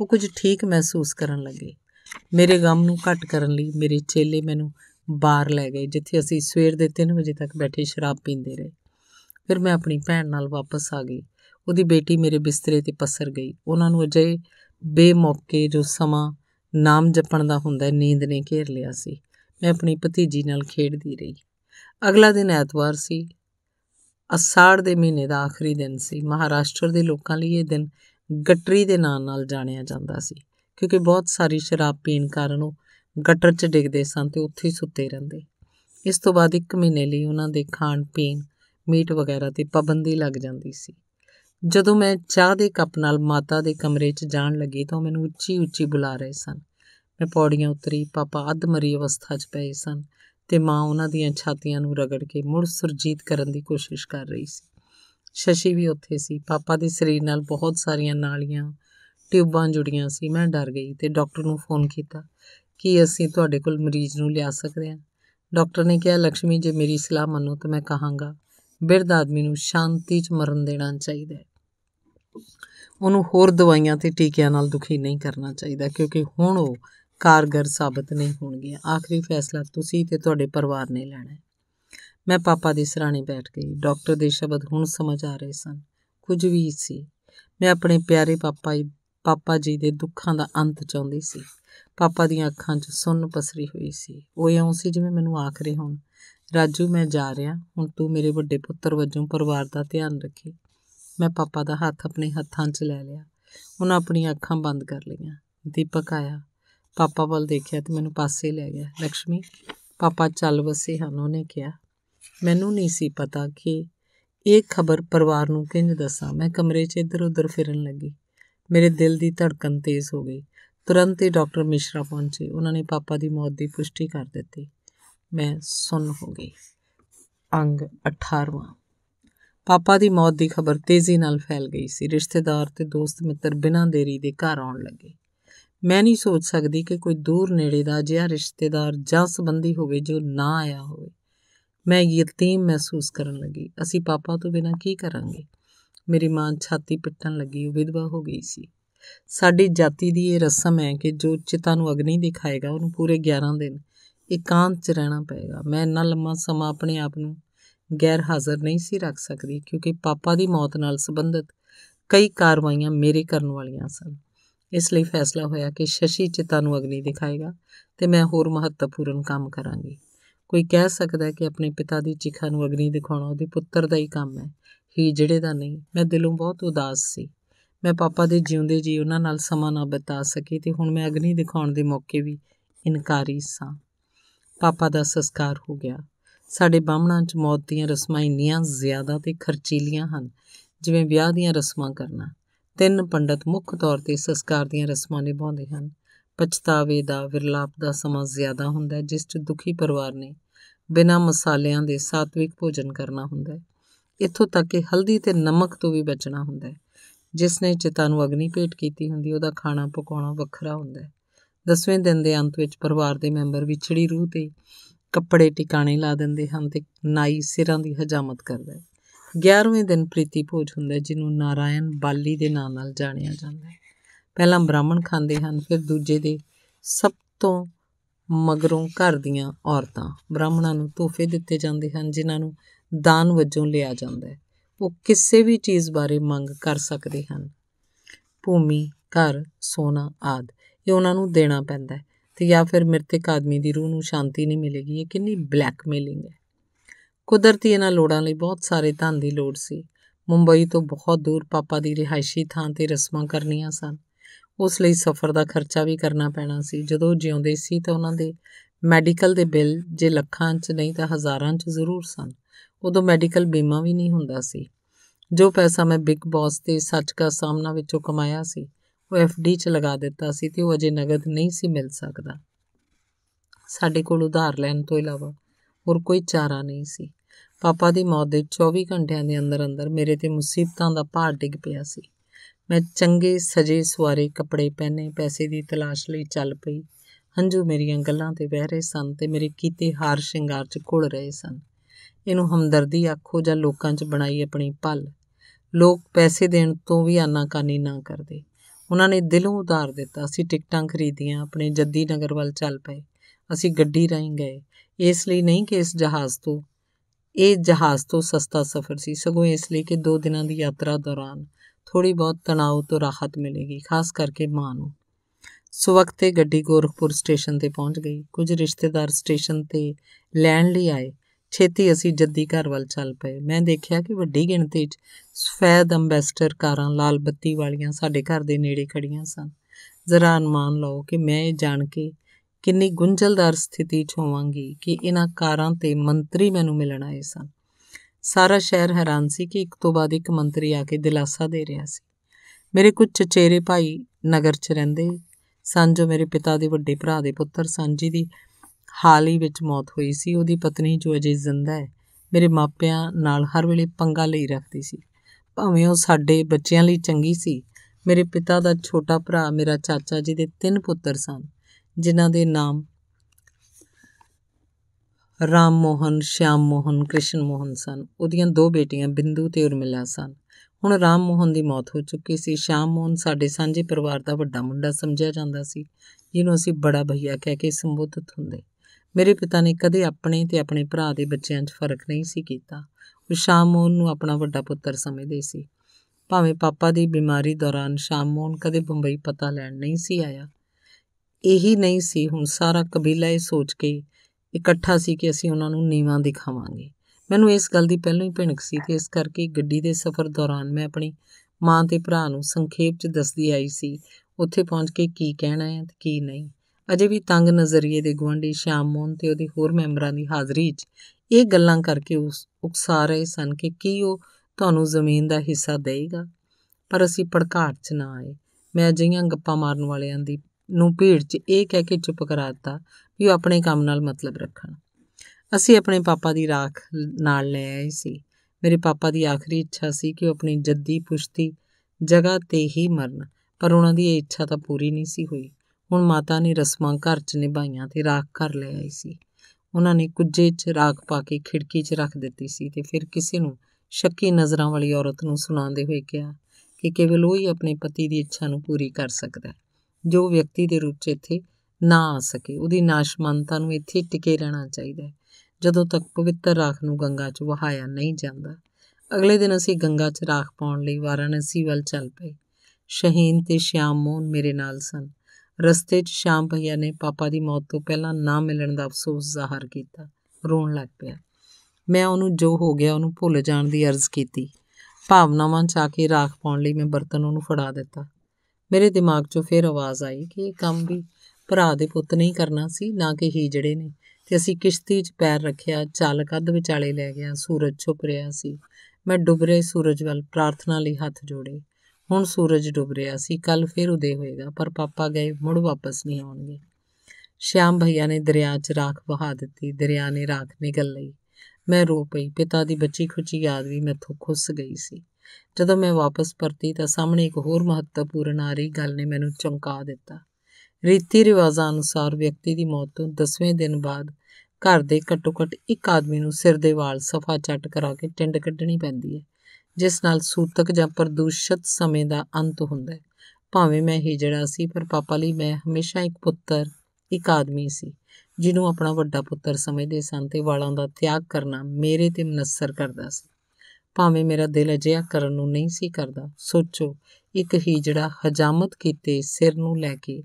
ਉਹ ਕੁਝ ਠੀਕ ਮਹਿਸੂਸ ਕਰਨ ਲੱਗੇ ਮੇਰੇ ਗਮ ਨੂੰ ਘਟ ਕਰਨ ਲਈ ਮੇਰੇ ਚੇਲੇ ਮੈਨੂੰ ਬਾਹਰ ਲੈ ਗਏ ਜਿੱਥੇ ਅਸੀਂ ਸਵੇਰ ਦੇ 3 ਵਜੇ ਤੱਕ ਬੈਠੇ ਸ਼ਰਾਬ ਪੀਂਦੇ ਰਹੇ ਫਿਰ ਮੈਂ ਆਪਣੀ ਭੈਣ ਨਾਲ ਵਾਪਸ ਆ ਗਈ ਉਹਦੀ ਬੇਟੀ ਮੇਰੇ ਬਿਸਤਰੇ ਤੇ ਪਸਰ ਗਈ ਉਹਨਾਂ ਨੂੰ ਅਜੇ ਬੇਮੌਕੇ ਜੋ ਸਮਾਂ ਨਾਮ ਜਪਣ ਦਾ ਹੁੰਦਾ ਨੀਂਦ ਨੇ ਘੇਰ ਲਿਆ ਸੀ ਮੈਂ ਆਪਣੀ ਭਤੀਜੀ ਨਾਲ ਖੇਡਦੀ ਰਹੀ ਅਗਲਾ ਦਿਨ ਐਤਵਾਰ ਸੀ ਅਸਾੜ ਦੇ ਮਹੀਨੇ ਦਾ ਆਖਰੀ ਦਿਨ ਸੀ ਮਹਾਰਾਸ਼ਟਰ ਦੇ ਲੋਕਾਂ ਲਈ ਇਹ ਦਿਨ ਗਟਰੀ ਦੇ ਨਾਂ ਨਾਲ ਜਾਣਿਆ ਜਾਂਦਾ ਸੀ ਕਿਉਂਕਿ ਬਹੁਤ ਸਾਰੀ ਸ਼ਰਾਬ ਪੀਣ ਕਾਰਨ ਉਹ ਗਟਰ 'ਚ ਡਿੱਗਦੇ ਸਨ ਤੇ ਉੱਥੇ ਹੀ ਸੁੱਤੇ ਰਹਿੰਦੇ ਇਸ ਤੋਂ ਬਾਅਦ 1 ਮਹੀਨੇ ਲਈ ਉਹਨਾਂ ਦੇ ਖਾਣ ਪੀਣ ਮੀਟ ਵਗੈਰਾ ਤੇ ਪਾਬੰਦੀ ਲੱਗ ਜਾਂਦੀ ਸੀ ਜਦੋਂ ਮੈਂ ਚਾਹ ਦੇ ਕੱਪ ਨਾਲ ਮਾਤਾ ਦੇ ਕਮਰੇ 'ਚ ਜਾਣ ਲੱਗੀ ਤਾਂ ਮੈਨੂੰ ਉੱਚੀ-ਉੱਚੀ ਬੁਲਾ ਰਹੇ ਸਨ ਮੈਂ ਪੌੜੀਆਂ ਉਤਰੀ ਪਾਪਾ ਅਧਮਰੀ ਅਵਸਥਾ 'ਚ ਪਏ ਸਨ ਤੇ ਮਾਂ ਉਹਨਾਂ ਦੀਆਂ ਛਾਤੀਆਂ ਨੂੰ ਰਗੜ ਕੇ ਮੁੜ ਸੁਰਜੀਤ ਕਰਨ ਦੀ ਕੋਸ਼ਿਸ਼ ਕਰ ਰਹੀ ਸੀ ਸ਼ਸ਼ੀ ਵੀ ਉੱਥੇ ਸੀ ਪਾਪਾ ਦੇ ਸਰੀਰ ਨਾਲ ਬਹੁਤ ਸਾਰੀਆਂ ਨਾਲੀਆਂ ਟਿਊਬਾਂ ਜੁੜੀਆਂ ਸੀ ਮੈਂ ਡਰ ਗਈ ਤੇ ਡਾਕਟਰ ਨੂੰ ਫੋਨ ਕੀਤਾ ਕਿ ਅਸੀਂ ਤੁਹਾਡੇ ਕੋਲ ਮਰੀਜ਼ ਨੂੰ ਲਿਆ ਸਕਦੇ ਹਾਂ ਡਾਕਟਰ ਨੇ ਕਿਹਾ ਲక్ష్ਮੀ ਜੇ ਮੇਰੀ ਸਲਾਹ ਮੰਨੋ ਤਾਂ ਮੈਂ ਕਹਾਂਗਾ ਬਿਰਧ ਆਦਮੀ ਨੂੰ ਸ਼ਾਂਤੀ 'ਚ ਮਰਨ ਦੇਣਾ ਚਾਹੀਦਾ ਹੈ ਉਹਨੂੰ ਹੋਰ ਦਵਾਈਆਂ ਤੇ ਟੀਕਿਆਂ ਨਾਲ ਦੁਖੀ ਨਹੀਂ ਕਰਨਾ ਚਾਹੀਦਾ ਕਿਉਂਕਿ ਹੁਣ ਉਹ ਕਾਰਗਰ ਸਾਬਤ ਨਹੀਂ ਹੋਣਗੀਆਂ ਆਖਰੀ ਫੈਸਲਾ ਤੁਸੀਂ ਤੇ ਤੁਹਾਡੇ ਪਰਿਵਾਰ ਨੇ ਲੈਣਾ ਹੈ ਮੈਂ ਪਾਪਾ ਦੀ ਸਰਾਣੀ ਬੈਠ ਗਈ ਡਾਕਟਰ ਦੇ ਸ਼ਬਦ ਹੁਣ ਸਮਝ ਆ ਰਹੇ ਸਨ ਕੁਝ ਵੀ ਸੀ ਮੈਂ ਆਪਣੇ ਪਿਆਰੇ ਪਾਪਾ ਪਾਪਾ ਜੀ ਦੇ ਦੁੱਖਾਂ ਦਾ ਅੰਤ ਚਾਹੁੰਦੀ ਸੀ ਪਾਪਾ ਦੀਆਂ ਅੱਖਾਂ 'ਚ ਸੁੰਨ ਪਸਰੀ ਹੋਈ ਸੀ ਉਹ ਐਉਂ ਸੀ ਜਿਵੇਂ ਮੈਨੂੰ ਆਖ ਰਹੇ ਹੋਣ ਰਾਜੂ ਮੈਂ ਜਾ ਰਿਹਾ ਹੁਣ ਤੂੰ ਮੇਰੇ ਵੱਡੇ ਪੁੱਤਰ ਵਜੋਂ ਪਰਿਵਾਰ ਦਾ ਧਿਆਨ ਰੱਖੀ ਮੈਂ ਪਾਪਾ ਦਾ ਹੱਥ ਆਪਣੇ ਹੱਥਾਂ 'ਚ ਲੈ ਲਿਆ ਉਹਨਾਂ ਆਪਣੀਆਂ ਅੱਖਾਂ ਬੰਦ ਕਰ ਲਈਆਂ ਦੀਪਕ ਆਇਆ ਪਾਪਾ ਵੱਲ ਦੇਖਿਆ ਤੇ ਮੈਨੂੰ ਪਾਸੇ ਲੈ ਗਿਆ ਲక్ష్ਮੀ ਪਾਪਾ ਚੱਲ ਵਸੇ ਹਨ ਉਹਨੇ ਕਿਹਾ ਮੈਨੂੰ ਨਹੀਂ ਸੀ ਪਤਾ ਕਿ ਇਹ ਖਬਰ ਪਰਿਵਾਰ ਨੂੰ ਕਿੰਜ ਦੱਸਾਂ ਮੈਂ ਕਮਰੇ 'ਚ ਇੱਧਰ ਉੱਧਰ ਫਿਰਨ ਲੱਗੀ ਮੇਰੇ ਦਿਲ ਦੀ ਧੜਕਨ ਤੇਜ਼ ਹੋ ਗਈ ਤੁਰੰਤ ਹੀ ਡਾਕਟਰ ਮਿਸ਼ਰਾ ਪਹੁੰਚੇ ਉਹਨਾਂ ਨੇ ਪਾਪਾ ਦੀ ਮੌਤ ਦੀ ਪੁਸ਼ਟੀ ਕਰ ਦਿੱਤੀ ਮੈਂ ਸੁੰਨ ਹੋ ਗਈ ਅੰਗ 18ਵਾਂ ਪਾਪਾ ਦੀ ਮੌਤ ਦੀ ਖਬਰ ਤੇਜ਼ੀ ਨਾਲ ਫੈਲ ਗਈ ਸੀ ਰਿਸ਼ਤੇਦਾਰ ਤੇ ਦੋਸਤ ਮਿੱਤਰ ਬਿਨਾਂ ਦੇਰੀ ਦੇ ਘਰ ਆਉਣ ਲੱਗੇ ਮੈਂ ਨਹੀਂ ਸੋਚ ਸਕਦੀ ਕਿ ਕੋਈ ਦੂਰ ਨੇੜੇ ਦਾ ਜਿਹੜਾ ਰਿਸ਼ਤੇਦਾਰ ਜਾਂ ਸੰਬੰਧੀ ਹੋਵੇ ਜੋ ਨਾ ਆਇਆ ਹੋਵੇ ਮੈਂ ਯਤੀਮ ਮਹਿਸੂਸ ਕਰਨ ਲੱਗੀ ਅਸੀਂ ਪਾਪਾ ਤੋਂ ਬਿਨਾਂ ਕੀ ਕਰਾਂਗੇ ਮੇਰੀ ਮਾਂ ਛਾਤੀ ਪਿੱਟਣ ਲੱਗੀ ਵਿਧਵਾ ਹੋ ਗਈ ਸੀ ਸਾਡੀ ਜਾਤੀ ਦੀ ਇਹ ਰਸਮ ਹੈ ਕਿ ਜੋ ਚਿਤਾ ਨੂੰ ਅਗਨੀ ਦਿਖਾਏਗਾ ਉਹਨੂੰ ਪੂਰੇ 11 ਦਿਨ ਇਕਾਂਤ 'ਚ ਰਹਿਣਾ ਪਏਗਾ ਮੈਂ ਇੰਨਾ ਲੰਮਾ ਸਮਾਂ ਆਪਣੇ ਆਪ ਨੂੰ ਗੈਰ ਹਾਜ਼ਰ ਨਹੀਂ ਸੀ ਰੱਖ ਸਕਦੀ ਕਿਉਂਕਿ ਪਾਪਾ ਦੀ ਮੌਤ ਨਾਲ ਸੰਬੰਧਿਤ ਕਈ ਕਾਰਵਾਈਆਂ ਮੇਰੇ ਕਰਨ ਵਾਲੀਆਂ ਸਨ ਇਸ ਲਈ ਫੈਸਲਾ ਹੋਇਆ ਕਿ ਸ਼ਸ਼ੀ ਚਿਤਾ ਨੂੰ ਅਗਨੀ ਦਿਖਾਏਗਾ ਤੇ ਮੈਂ ਹੋਰ ਮਹੱਤਵਪੂਰਨ ਕੰਮ ਕਰਾਂਗੀ ਕੋਈ ਕਹਿ ਸਕਦਾ ਹੈ ਕਿ ਆਪਣੇ ਪਿਤਾ ਦੀ ਚਿਖਾ ਨੂੰ ਅਗਨੀ ਦਿਖਾਉਣਾ ਉਹਦੇ ਪੁੱਤਰ ਦਾ ਹੀ ਕੰਮ ਹੈ ਹੀ ਜਿਹੜੇ ਦਾ ਨਹੀਂ ਮੈਂ ਦਿਲੋਂ ਬਹੁਤ ਉਦਾਸ ਸੀ ਮੈਂ ਪਾਪਾ ਦੇ ਜਿਉਂਦੇ ਜੀ ਉਹਨਾਂ ਨਾਲ ਸਮਾਂ ਨਾ ਬਿਤਾ ਸਕੀ ਤੇ ਹੁਣ ਮੈਂ ਅਗਨੀ ਦਿਖਾਉਣ ਦੇ ਮੌਕੇ ਵੀ ਇਨਕਾਰੀ ਸਾਂ ਪਾਪਾ ਦਾ ਸੰਸਕਾਰ ਹੋ ਗਿਆ ਸਾਡੇ ਬਾਹਮਣਾਂ 'ਚ ਮੌਤ ਦੀਆਂ ਰਸਮਾਂ ਇੰਨੀਆਂ ਜ਼ਿਆਦਾ ਤੇ ਖਰਚੀਲੀਆਂ ਹਨ ਜਿਵੇਂ ਵਿਆਹ ਦੀਆਂ ਰਸਮਾਂ ਕਰਨਾ ਤਿੰਨ ਪੰਡਤ ਮੁੱਖ ਤੌਰ ਤੇ ਸੰਸਕਾਰ ਦੀਆਂ ਰਸਮਾਂ ਨਿਭਾਉਂਦੇ ਹਨ ਪਛਤਾਵੇ ਦਾ ਵਿਰਲਾਪ ਦਾ ਸਮਾਂ ਜ਼ਿਆਦਾ ਹੁੰਦਾ ਹੈ ਜਿਸ 'ਚ ਦੁਖੀ ਪਰਿਵਾਰ ਨੇ ਬਿਨਾਂ ਮਸਾਲਿਆਂ ਦੇ ਸਾਤਵਿਕ ਭੋਜਨ ਕਰਨਾ ਹੁੰਦਾ ਹੈ ਇੱਥੋਂ ਤੱਕ ਕਿ ਹਲਦੀ ਤੇ ਨਮਕ ਤੋਂ ਵੀ ਬਚਣਾ ਹੁੰਦਾ ਹੈ ਜਿਸ ਨੇ ਚਿਤਾ ਨੂੰ ਅਗਨੀ ਭੇਟ ਕੀਤੀ ਹੁੰਦੀ ਉਹਦਾ ਖਾਣਾ ਪਕਾਉਣਾ ਵੱਖਰਾ ਹੁੰਦਾ ਹੈ ਦਸਵੇਂ ਦਿਨ ਦੇ ਅੰਤ ਵਿੱਚ ਪਰਿਵਾਰ ਦੇ ਮੈਂਬਰ ਵਿਛੜੀ ਰੂਹ ਤੇ ਕੱਪੜੇ ਟਿਕਾਣੇ ਲਾ ਦਿੰਦੇ ਹਨ ਤੇ ਨਾਈ ਸਿਰਾਂ ਦੀ ਹਜਾਮਤ ਕਰਦਾ ਹੈ 11ਵੇਂ ਦਿਨ ਪ੍ਰੀਤੀ ਭੋਜ ਹੁੰਦਾ ਜਿਹਨੂੰ ਨਾਰਾਇਣ ਬਾਲੀ ਦੇ ਨਾਮ ਨਾਲ ਜਾਣਿਆ ਜਾਂਦਾ ਹੈ ਪਹਿਲਾਂ ਬ੍ਰਾਹਮਣ ਖਾਂਦੇ ਹਨ ਫਿਰ ਦੂਜੇ ਦੇ ਸਭ ਤੋਂ ਮਗਰੋਂ ਘਰ ਦੀਆਂ ਔਰਤਾਂ ਬ੍ਰਾਹਮਣਾਂ ਨੂੰ ਤੋਹਫੇ ਦਿੱਤੇ ਜਾਂਦੇ ਹਨ ਜਿਨ੍ਹਾਂ ਨੂੰ ਦਾਨ ਵਜੋਂ ਲਿਆ ਜਾਂਦਾ ਹੈ ਉਹ ਕਿਸੇ ਵੀ ਚੀਜ਼ ਬਾਰੇ ਮੰਗ ਕਰ ਸਕਦੇ ਹਨ ਭੂਮੀ ਘਰ ਸੋਨਾ ਆਦ ਇਹ ਉਹਨਾਂ ਨੂੰ ਦੇਣਾ ਪੈਂਦਾ ਹੈ ਤੇ ਜਾਂ ਫਿਰ ਮ੍ਰਿਤਕ ਆਦਮੀ ਦੀ ਰੂਹ ਨੂੰ ਸ਼ਾਂਤੀ ਨਹੀਂ ਮਿਲੇਗੀ ਇਹ ਕਿੰਨੀ ਬਲੈਕਮੇਲਿੰਗ ਹੈ ਕੁਦਰਤੀ ਇਹਨਾਂ ਲੋੜਾਂ ਲਈ ਬਹੁਤ ਸਾਰੇ ਧਨ ਦੀ ਲੋੜ ਸੀ ਮੁੰਬਈ ਤੋਂ ਬਹੁਤ ਦੂਰ ਪਾਪਾ ਦੀ ਰਿਹਾਇਸ਼ੀ ਥਾਂ ਤੇ ਰਸਮਾਂ ਕਰਨੀਆਂ ਸਨ ਉਸ ਲਈ ਸਫ਼ਰ ਦਾ ਖਰਚਾ ਵੀ ਕਰਨਾ ਪੈਣਾ ਸੀ ਜਦੋਂ ਜਿਉਂਦੇ ਸੀ ਤਾਂ ਉਹਨਾਂ ਦੇ ਮੈਡੀਕਲ ਦੇ ਬਿੱਲ ਜੇ ਲੱਖਾਂ 'ਚ ਨਹੀਂ ਤਾਂ ਹਜ਼ਾਰਾਂ 'ਚ ਜ਼ਰੂਰ ਸਨ ਉਦੋਂ ਮੈਡੀਕਲ ਬੀਮਾ ਵੀ ਨਹੀਂ ਹੁੰਦਾ ਸੀ ਜੋ ਪੈਸਾ ਮੈਂ ਬਿਗ ਬੌਸ ਤੇ ਸੱਚ ਦਾ ਸਾਹਮਣਾ ਵਿੱਚੋਂ ਕਮਾਇਆ ਸੀ ਉਹ ਐਫਡੀ 'ਚ ਲਗਾ ਦਿੱਤਾ ਸੀ ਤੇ ਉਹ ਅਜੇ ਨਗਦ ਨਹੀਂ ਸੀ ਮਿਲ ਸਕਦਾ ਸਾਡੇ ਕੋਲ ਉਧਾਰ ਲੈਣ ਤੋਂ ਇਲਾਵਾ ਹੋਰ ਕੋਈ ਚਾਰਾ ਨਹੀਂ ਸੀ ਪਾਪਾ ਦੀ ਮੌਤ ਦੇ 24 ਘੰਟਿਆਂ ਦੇ ਅੰਦਰ-ਅੰਦਰ ਮੇਰੇ ਤੇ ਮੁਸੀਬਤਾਂ ਦਾ ਭਾਰ ਡਿੱਗ ਪਿਆ ਸੀ ਮੈਂ ਚੰਗੇ ਸਜੇ ਸਵਾਰੇ ਕੱਪੜੇ ਪਹਿਨੇ ਪੈਸੇ ਦੀ ਤਲਾਸ਼ ਲਈ ਚੱਲ ਪਈ ਹੰਝੂ ਮੇਰੀਆਂ ਗੱਲਾਂ ਤੇ ਵਹਿ ਰਹੇ ਸਨ ਤੇ ਮੇਰੇ ਕੀਤੇ ਹਾਰ ਸ਼ਿੰਗਾਰ 'ਚ ਘੁਲ ਰਹੇ ਸਨ ਇਹਨੂੰ ਹਮਦਰਦੀ ਆਖੋ ਜਾਂ ਲੋਕਾਂ 'ਚ ਬਣਾਈ ਆਪਣੀ ਪਲ ਲੋਕ ਪੈਸੇ ਦੇਣ ਤੋਂ ਵੀ ਆਨਾਕਾਨੀ ਨਾ ਕਰਦੇ ਉਹਨਾਂ ਨੇ ਦਿਲੋਂ ਉਤਾਰ ਦਿੱਤਾ ਅਸੀਂ ਟਿਕਟਾਂ ਖਰੀਦੀਆਂ ਆਪਣੇ ਜੱਦੀ ਨਗਰ ਵੱਲ ਚੱਲ ਪਏ ਅਸੀਂ ਗੱਡੀ ਰਾਈਂ ਗਏ ਇਸ ਲਈ ਨਹੀਂ ਕਿ ਇਸ ਜਹਾਜ਼ ਤੋਂ ਇਹ ਜਹਾਜ਼ ਤੋਂ ਸਸਤਾ ਸਫ਼ਰ ਸੀ ਸਗੋਂ ਇਸ ਲਈ ਕਿ 2 ਦਿਨਾਂ ਦੀ ਯਾਤਰਾ ਦੌਰਾਨ ਥੋੜੀ ਬਹੁਤ ਤਣਾਅ ਤੋਂ ਰਾਹਤ ਮਿਲੇਗੀ ਖਾਸ ਕਰਕੇ ਮਾਂ ਨੂੰ ਸੋ ਵਕਤ ਗੱਡੀ ਗੋਰਖਪੁਰ ਸਟੇਸ਼ਨ ਤੇ ਪਹੁੰਚ ਗਈ ਕੁਝ ਰਿਸ਼ਤੇਦਾਰ ਸਟੇਸ਼ਨ ਤੇ ਲੈਣ ਲਈ ਆਏ ਛੇਤੀ ਅਸੀਂ ਜੱਦੀ ਘਰ ਵੱਲ ਚੱਲ ਪਏ ਮੈਂ ਦੇਖਿਆ ਕਿ ਵੱਡੀ ਗਿਣਤੀ 'ਚ ਸਫੈਦ ਅੰਬੈਸਟਰ ਕਾਰਾਂ ਲਾਲ ਬੱਤੀ ਵਾਲੀਆਂ ਸਾਡੇ ਘਰ ਦੇ ਨੇੜੇ ਖੜੀਆਂ ਸਨ ਜ਼ਰਾ ਅਨਮਾਨ ਲਓ ਕਿ ਮੈਂ ਇਹ ਜਾਣ ਕੇ ਕਿੰਨੀ ਗੁੰਝਲਦਾਰ ਸਥਿਤੀ 'ਚ ਹੋਵਾਂਗੀ ਕਿ ਇਹਨਾਂ ਕਾਰਾਂ ਤੇ ਮੰਤਰੀ ਮੈਨੂੰ ਮਿਲਣ ਆਏ ਸਨ ਸਾਰਾ ਸ਼ਹਿਰ ਹੈਰਾਨ ਸੀ ਕਿ ਇੱਕ ਤੋਂ ਬਾਅਦ ਇੱਕ ਮੰਤਰੀ ਆ ਕੇ ਦਿਲਾਸਾ ਦੇ ਰਿਹਾ ਸੀ ਮੇਰੇ ਕੁਝ ਚਚੇਰੇ ਭਾਈ ਨਗਰ 'ਚ ਰਹਿੰਦੇ ਸਨ ਜੋ ਮੇਰੇ ਪਿਤਾ ਦੇ ਵੱਡੇ ਭਰਾ ਦੇ ਪੁੱਤਰ ਸਨ ਜੀ ਦੀ ਹਾਲ ਹੀ ਵਿੱਚ ਮੌਤ ਹੋਈ ਸੀ ਉਹਦੀ ਪਤਨੀ ਜੋ ਅਜੇ ਜ਼ਿੰਦਾ ਹੈ ਮੇਰੇ ਮਾਪਿਆਂ ਨਾਲ ਹਰ ਵੇਲੇ ਪੰਗਾ ਲਈ ਰੱਖਦੀ ਸੀ ਭਾਵੇਂ ਉਹ ਸਾਡੇ ਬੱਚਿਆਂ ਲਈ ਚੰਗੀ ਸੀ ਮੇਰੇ ਪਿਤਾ ਦਾ ਛੋਟਾ ਭਰਾ ਮੇਰਾ ਚਾਚਾ ਜੀ ਦੇ ਤਿੰਨ ਪੁੱਤਰ ਸਨ ਜਿਨ੍ਹਾਂ ਦੇ ਨਾਮ ਰਾਮ ਮੋਹਨ ਸ਼ਾਮ ਮੋਹਨ ਕ੍ਰਿਸ਼ਨ ਮੋਹਨ ਸਨ ਉਹਦੀਆਂ ਦੋ ਬੇਟੀਆਂ ਬਿੰਦੂ ਤੇ ਉਰਮਿਲਾ ਸਨ ਹੁਣ ਰਾਮ ਮੋਹਨ ਦੀ ਮੌਤ ਹੋ ਚੁੱਕੀ ਸੀ ਸ਼ਾਮ ਮੋਹਨ ਸਾਡੇ ਸਾਂਝੇ ਪਰਿਵਾਰ ਦਾ ਵੱਡਾ ਮੁੰਡਾ ਸਮਝਿਆ ਜਾਂਦਾ ਸੀ ਜਿਹਨੂੰ ਅਸੀਂ ਬੜਾ ਭਈਆ ਕਹਿ ਕੇ ਸੰਬੋਧਿਤ ਹੁੰਦੇ ਮੇਰੇ ਪਿਤਾ ਨੇ ਕਦੇ ਆਪਣੇ ਤੇ ਆਪਣੇ ਭਰਾ ਦੇ ਬੱਚਿਆਂ 'ਚ ਫਰਕ ਨਹੀਂ ਸੀ ਕੀਤਾ ਉਹ ਸ਼ਾਮੋਨ ਨੂੰ ਆਪਣਾ ਵੱਡਾ ਪੁੱਤਰ ਸਮਝਦੇ ਸੀ ਭਾਵੇਂ ਪਾਪਾ ਦੀ ਬਿਮਾਰੀ ਦੌਰਾਨ ਸ਼ਾਮੋਨ ਕਦੇ ਬੰਬਈ ਪਤਾ ਲੈਣ ਨਹੀਂ ਸੀ ਆਇਆ ਇਹੀ ਨਹੀਂ ਸੀ ਹੁਣ ਸਾਰਾ ਕਬੀਲਾ ਇਹ ਸੋਚ ਕੇ ਇਕੱਠਾ ਸੀ ਕਿ ਅਸੀਂ ਉਹਨਾਂ ਨੂੰ ਨੀਵਾਂ ਦਿਖਾਵਾਂਗੇ ਮੈਨੂੰ ਇਸ ਗੱਲ ਦੀ ਪਹਿਲਾਂ ਹੀ ਭਿਣਕ ਸੀ ਤੇ ਇਸ ਕਰਕੇ ਗੱਡੀ ਦੇ ਸਫ਼ਰ ਦੌਰਾਨ ਮੈਂ ਆਪਣੀ ਮਾਂ ਤੇ ਭਰਾ ਨੂੰ ਸੰਖੇਪ 'ਚ ਦੱਸਦੀ ਆਈ ਸੀ ਉੱਥੇ ਪਹੁੰਚ ਕੇ ਕੀ ਕਹਿਣਾ ਹੈ ਤੇ ਕੀ ਨਹੀਂ ਅਜੇ ਵੀ ਤੰਗ ਨਜ਼ਰੀਏ ਦੇ ਗਵੰਡੀ ਸ਼ਾਮ ਮੋਹਨ ਤੇ ਉਹਦੇ ਹੋਰ ਮੈਂਬਰਾਂ ਦੀ ਹਾਜ਼ਰੀ 'ਚ ਇਹ ਗੱਲਾਂ ਕਰਕੇ ਉਸ ਉਕਸਾ ਰਹੇ ਸਨ ਕਿ ਕੀ ਉਹ ਤੁਹਾਨੂੰ ਜ਼ਮੀਨ ਦਾ ਹਿੱਸਾ ਦੇਵੇਗਾ ਪਰ ਅਸੀਂ ਪੜਕਾਟ 'ਚ ਨਾ ਆਏ ਮੈਂ ਅਜਿਹੀਆਂ ਗੱਪਾਂ ਮਾਰਨ ਵਾਲਿਆਂ ਦੀ ਨੂੰ ਭੀੜ 'ਚ ਇਹ ਕਹਿ ਕੇ ਚੁੱਪ ਕਰਾ ਦਿੱਤਾ ਵੀ ਉਹ ਆਪਣੇ ਕੰਮ ਨਾਲ ਮਤਲਬ ਰੱਖਣ ਅਸੀਂ ਆਪਣੇ ਪਾਪਾ ਦੀ ਰਾਖ ਨਾਲ ਲੈ ਆਏ ਸੀ ਮੇਰੇ ਪਾਪਾ ਦੀ ਆਖਰੀ ਇੱਛਾ ਸੀ ਕਿ ਉਹ ਆਪਣੀ ਜੱਦੀ ਪੁਸ਼ਤੀ ਜਗ੍ਹਾ ਤੇ ਹੀ ਮਰਨ ਪਰ ਉਹਨਾਂ ਦੀ ਇਹ ਇੱਛਾ ਤਾਂ ਪੂਰੀ ਨਹੀਂ ਸੀ ਹੋਈ ਹੁਣ ਮਾਤਾ ਨੇ ਰਸਮਾਂ ਘਰ 'ਚ ਨਿਭਾਈਆਂ ਤੇ ਰਾਖ ਘਰ ਲੈ ਆਈ ਸੀ ਉਹਨਾਂ ਨੇ ਕੁੱਜੇ 'ਚ ਰਾਖ ਪਾ ਕੇ ਖਿੜਕੀ 'ਚ ਰੱਖ ਦਿੱਤੀ ਸੀ ਤੇ ਫਿਰ ਕਿਸੇ ਨੂੰ ਸ਼ੱਕੀ ਨਜ਼ਰਾਂ ਵਾਲੀ ਔਰਤ ਨੂੰ ਸੁਣਾਉਂਦੇ ਹੋਏ ਕਿਹਾ ਕਿ ਕੇਵਲ ਉਹ ਹੀ ਆਪਣੇ ਪਤੀ ਦੀ ਇੱਛਾ ਨੂੰ ਪੂਰੀ ਕਰ ਸਕਦਾ ਹੈ ਜੋ ਵਿਅਕਤੀ ਦੇ ਰੂਪ 'ਚ ਇੱਥੇ ਨਾ ਆ ਸਕੇ ਉਹਦੀ ਨਾਸ਼ਮੰਤਾ ਨੂੰ ਇੱਥੇ ਟਿਕੇ ਰਹਿਣਾ ਚਾਹੀਦਾ ਹੈ ਜਦੋਂ ਤੱਕ ਪਵਿੱਤਰ ਰਾਖ ਨੂੰ ਗੰਗਾ 'ਚ ਵਹਾਇਆ ਨਹੀਂ ਜਾਂਦਾ ਅਗਲੇ ਦਿਨ ਅਸੀਂ ਗੰਗਾ 'ਚ ਰਾਖ ਪਾਉਣ ਲਈ ਵਾਰਾਣਸੀ ਵੱਲ ਚੱਲ ਪਏ ਸ਼ਹੀਨ ਤੇ ਸ਼ਿਆਮ ਮੇਰੇ ਨਾਲ ਸਨ ਰਸਤੇ 'ਚ ਸ਼ਾਮ ਭਈਆ ਨੇ ਪਾਪਾ ਦੀ ਮੌਤ ਤੋਂ ਪਹਿਲਾਂ ਨਾ ਮਿਲਣ ਦਾ ਅਫਸੋਸ ਜ਼ਾਹਰ ਕੀਤਾ ਰੋਣ ਲੱਗ ਪਿਆ ਮੈਂ ਉਹਨੂੰ ਜੋ ਹੋ ਗਿਆ ਉਹਨੂੰ ਭੁੱਲ ਜਾਣ ਦੀ ਅਰਜ਼ ਕੀਤੀ ਭਾਵਨਾਵਾਂ 'ਚ ਆ ਕੇ ਰਾਖ ਪਾਉਣ ਲਈ ਮੈਂ ਬਰਤਨ ਉਹਨੂੰ ਫੜਾ ਦਿੱਤਾ ਮੇਰੇ ਦਿਮਾਗ 'ਚੋਂ ਫੇਰ ਆਵਾਜ਼ ਆਈ ਕਿ ਇਹ ਕੰਮ ਵੀ ਭਰਾ ਦੇ ਪੁੱਤ ਨਹੀਂ ਕਰਨਾ ਸੀ ਨਾ ਕਿ ਹੀ ਜਿਹੜੇ ਨੇ ਤੇ ਅਸੀਂ ਕਿਸ਼ਤੀ 'ਚ ਪੈਰ ਰੱਖਿਆ ਚਾਲ ਕੱਦ ਵਿਚਾਲੇ ਲੈ ਗਿਆ ਸੂਰਜ ਛੁਪ ਰਿਹਾ ਸੀ ਮੈਂ ਡੁੱਬ ਰਹੇ ਸੂਰਜ ਵੱਲ ਪ੍ਰਾਰਥਨਾ ਲਈ ਹੱਥ ਜੋੜੇ ਹੁਣ ਸੂਰਜ ਡੁੱਬ ਰਿਹਾ ਸੀ ਕੱਲ ਫੇਰ ਉਦੇ ਹੋਏਗਾ ਪਰ ਪਾਪਾ ਗਏ ਮੁੜ ਵਾਪਸ ਨਹੀਂ ਆਉਣਗੇ ਸ਼ਿਆਮ ਭਈਆ ਨੇ ਦਰਿਆ 'ਚ ਰਾਖ ਵਹਾ ਦਿੱਤੀ ਦਰਿਆ ਨੇ ਰਾਖ ਨਿਗਲ ਲਈ ਮੈਂ ਰੋ ਪਈ ਪਿਤਾ ਦੀ ਬੱਚੀ ਖੁਚੀ ਯਾਦ ਵੀ ਮੈਥੋਂ ਖੁੱਸ ਗਈ ਸੀ ਜਦੋਂ ਮੈਂ ਵਾਪਸ ਪਰਤੀ ਤਾਂ ਸਾਹਮਣੇ ਇੱਕ ਹੋਰ ਮਹੱਤਵਪੂਰਨ ਆ ਰਹੀ ਗੱਲ ਨੇ ਮੈਨੂੰ ਚਮਕਾ ਦਿੱਤਾ ਰੀਤੀ ਰਿਵਾਜ਼ਾਂ ਅਨੁਸਾਰ ਵਿਅਕਤੀ ਦੀ ਮੌਤ ਤੋਂ 10ਵੇਂ ਦਿਨ ਬਾਅਦ ਘਰ ਦੇ ਘੱਟੋ-ਘੱਟ ਇੱਕ ਆਦਮੀ ਨੂੰ ਸਿਰ ਦੇ ਵਾਲ ਸਫਾ ਚੱਟ ਕਰਾ ਕੇ ਟਿੰਡ ਕੱਢਣੀ ਪੈਂਦੀ ਹੈ ਜਿਸ ਨਾਲ ਸੂਤਕ ਜਾਂ ਪ੍ਰਦੂਸ਼ਿਤ ਸਮੇਂ ਦਾ ਅੰਤ ਹੁੰਦਾ ਹੈ ਭਾਵੇਂ ਮੈਂ ਹਿਜੜਾ ਸੀ ਪਰ ਪਾਪਾ ਲਈ ਮੈਂ ਹਮੇਸ਼ਾ ਇੱਕ ਪੁੱਤਰ ਇੱਕ ਆਦਮੀ ਸੀ ਜਿਹਨੂੰ ਆਪਣਾ ਵੱਡਾ ਪੁੱਤਰ ਸਮਝਦੇ ਸਨ ਤੇ ਵਾਲਾਂ ਦਾ ਤਿਆਗ ਕਰਨਾ ਮੇਰੇ ਤੇ ਮਨਸਰ ਕਰਦਾ ਸੀ ਭਾਵੇਂ ਮੇਰਾ ਦਿਲ ਅਜਿਹਾ ਕਰਨ ਨੂੰ ਨਹੀਂ ਸੀ ਕਰਦਾ ਸੋਚੋ ਇੱਕ ਹੀਜੜਾ ਹਜਾਮਤ ਕੀਤੇ ਸਿਰ ਨੂੰ ਲੈ ਕੇ